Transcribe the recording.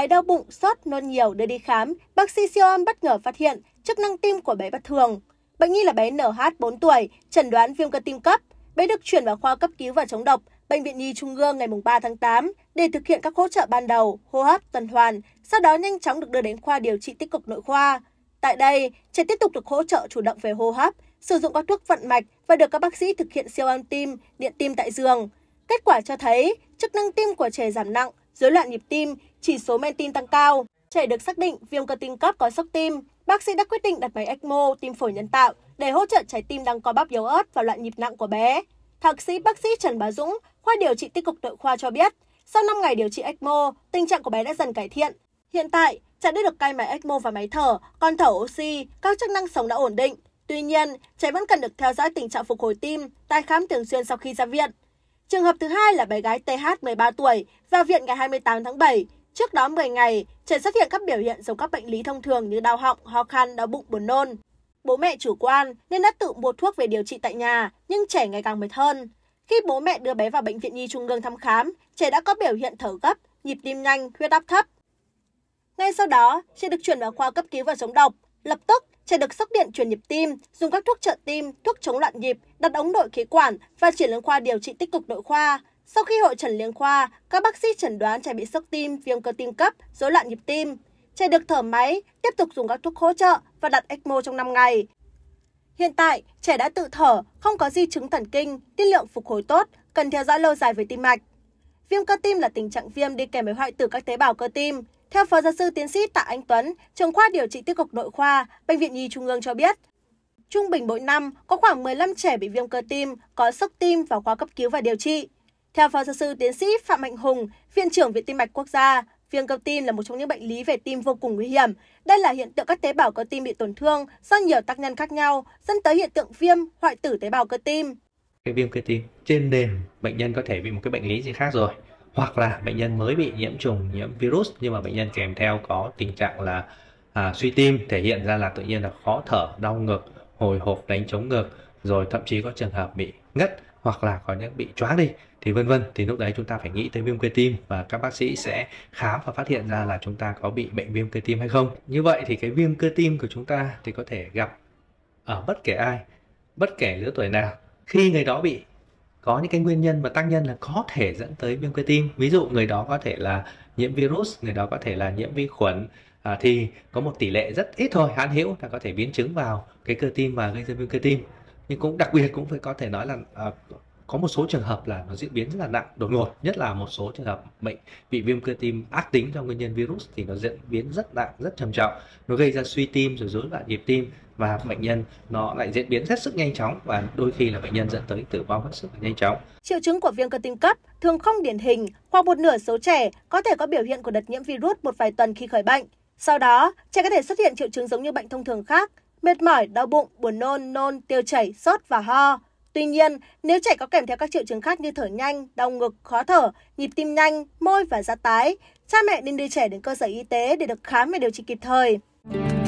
gái đau bụng, sốt, nôn nhiều đưa đi khám, bác sĩ siêu âm bất ngờ phát hiện chức năng tim của bé bất thường. Bệnh nhi là bé NH 4 tuổi, chẩn đoán viêm cơ tim cấp. Bé được chuyển vào khoa cấp cứu và chống độc, Bệnh viện Nhi Trung ương ngày 3 tháng 8 để thực hiện các hỗ trợ ban đầu, hô hấp, tuần hoàn, sau đó nhanh chóng được đưa đến khoa điều trị tích cực nội khoa. Tại đây, trẻ tiếp tục được hỗ trợ chủ động về hô hấp, sử dụng các thuốc vận mạch và được các bác sĩ thực hiện siêu âm tim, điện tim tại giường. Kết quả cho thấy chức năng tim của trẻ giảm nặng, rối loạn nhịp tim, chỉ số men tim tăng cao. Trẻ được xác định viêm cơ tim cấp có sốc tim, bác sĩ đã quyết định đặt máy ECMO tim phổi nhân tạo để hỗ trợ trái tim đang có bắp yếu ớt và loạn nhịp nặng của bé. Thạc sĩ bác sĩ Trần Bá Dũng, khoa điều trị tích cực nội khoa cho biết, sau 5 ngày điều trị ECMO, tình trạng của bé đã dần cải thiện. Hiện tại, trẻ đã được cai máy ECMO và máy thở, con thở oxy, các chức năng sống đã ổn định. Tuy nhiên, trẻ vẫn cần được theo dõi tình trạng phục hồi tim, tái khám thường xuyên sau khi ra viện. Trường hợp thứ hai là bé gái TH 13 tuổi vào viện ngày 28 tháng 7. Trước đó 10 ngày, trẻ xuất hiện các biểu hiện giống các bệnh lý thông thường như đau họng, ho khăn, đau bụng, buồn nôn. Bố mẹ chủ quan nên đã tự mua thuốc về điều trị tại nhà, nhưng trẻ ngày càng mệt hơn. Khi bố mẹ đưa bé vào bệnh viện Nhi Trung ương thăm khám, trẻ đã có biểu hiện thở gấp, nhịp tim nhanh, huyết áp thấp. Ngay sau đó, trẻ được chuyển vào khoa cấp cứu và chống độc. Lập tức, trẻ được sóc điện truyền nhịp tim, dùng các thuốc trợ tim, thuốc chống loạn nhịp, đặt ống nội khí quản và chuyển lên khoa điều trị tích cực nội khoa. Sau khi hội trần liên khoa, các bác sĩ chẩn đoán trẻ bị sốc tim, viêm cơ tim cấp, rối loạn nhịp tim. Trẻ được thở máy, tiếp tục dùng các thuốc hỗ trợ và đặt ECMO trong 5 ngày. Hiện tại, trẻ đã tự thở, không có di chứng thần kinh, tiên lượng phục hồi tốt, cần theo dõi lâu dài về tim mạch. Viêm cơ tim là tình trạng viêm đi kèm với hoại tử các tế bào cơ tim. Theo Phó Giáo sư Tiến sĩ Tạ Anh Tuấn, trưởng khoa điều trị tích cực nội khoa, Bệnh viện Nhi Trung ương cho biết, trung bình mỗi năm có khoảng 15 trẻ bị viêm cơ tim, có sốc tim và qua cấp cứu và điều trị. Theo Phó Giáo sư Tiến sĩ Phạm Mạnh Hùng, Viện trưởng Viện Tim mạch Quốc gia, viêm cơ tim là một trong những bệnh lý về tim vô cùng nguy hiểm. Đây là hiện tượng các tế bào cơ tim bị tổn thương do nhiều tác nhân khác nhau, dẫn tới hiện tượng viêm hoại tử tế bào cơ tim. Cái viêm cơ tim trên nền bệnh nhân có thể bị một cái bệnh lý gì khác rồi hoặc là bệnh nhân mới bị nhiễm trùng nhiễm virus nhưng mà bệnh nhân kèm theo có tình trạng là à, suy tim thể hiện ra là tự nhiên là khó thở đau ngực hồi hộp đánh chống ngực rồi thậm chí có trường hợp bị ngất hoặc là có những bị choáng đi thì vân vân thì lúc đấy chúng ta phải nghĩ tới viêm cơ tim và các bác sĩ sẽ khám và phát hiện ra là chúng ta có bị bệnh viêm cơ tim hay không như vậy thì cái viêm cơ tim của chúng ta thì có thể gặp ở bất kể ai bất kể lứa tuổi nào khi người đó bị có những cái nguyên nhân và tác nhân là có thể dẫn tới viêm cơ tim ví dụ người đó có thể là nhiễm virus người đó có thể là nhiễm vi khuẩn à, thì có một tỷ lệ rất ít thôi hạn hữu là có thể biến chứng vào cái cơ tim và gây ra viêm cơ tim nhưng cũng đặc biệt cũng phải có thể nói là à, có một số trường hợp là nó diễn biến rất là nặng đột ngột nhất là một số trường hợp bệnh bị viêm cơ tim ác tính do nguyên nhân virus thì nó diễn biến rất nặng rất trầm trọng nó gây ra suy tim rồi rối loạn nhịp tim và bệnh nhân nó lại diễn biến hết sức nhanh chóng và đôi khi là bệnh nhân dẫn tới tử vong hết sức nhanh chóng. Triệu chứng của viêm cơ tim cấp thường không điển hình, hoặc một nửa số trẻ có thể có biểu hiện của đợt nhiễm virus một vài tuần khi khởi bệnh. Sau đó, trẻ có thể xuất hiện triệu chứng giống như bệnh thông thường khác, mệt mỏi, đau bụng, buồn nôn, nôn, tiêu chảy, sốt và ho. Tuy nhiên, nếu trẻ có kèm theo các triệu chứng khác như thở nhanh, đau ngực, khó thở, nhịp tim nhanh, môi và da tái, cha mẹ nên đưa trẻ đến cơ sở y tế để được khám và điều trị kịp thời.